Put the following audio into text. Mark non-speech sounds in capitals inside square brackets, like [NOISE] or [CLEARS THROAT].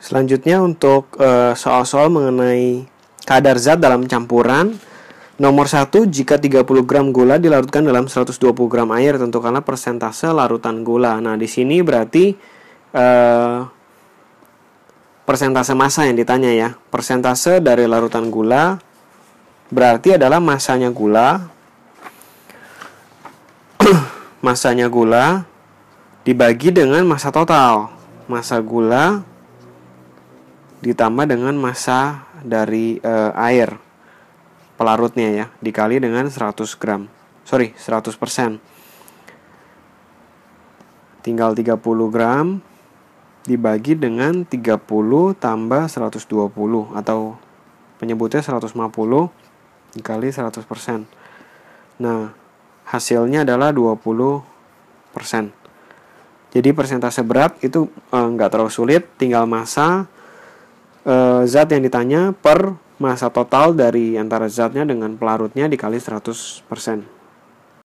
Selanjutnya untuk eh, soal-soal uh, mengenai kadar zat dalam campuran. Nomor 1, jika 30 gram gula dilarutkan dalam 120 gram air, tentukanlah persentase larutan gula. Nah, di sini berarti uh, persentase massa yang ditanya ya. Persentase dari larutan gula berarti adalah masanya gula [CLEARS THROAT] masanya gula dibagi dengan massa total. Massa gula ditambah dengan massa dari e, air pelarutnya ya dikali dengan 100 gram sorry 100 persen tinggal 30 gram dibagi dengan 30 tambah 120 atau penyebutnya 150 dikali 100 persen nah hasilnya adalah 20 persen jadi persentase berat itu eh, nggak terlalu sulit tinggal massa e, zat yang ditanya per masa total dari antara zatnya dengan pelarutnya dikali 100%.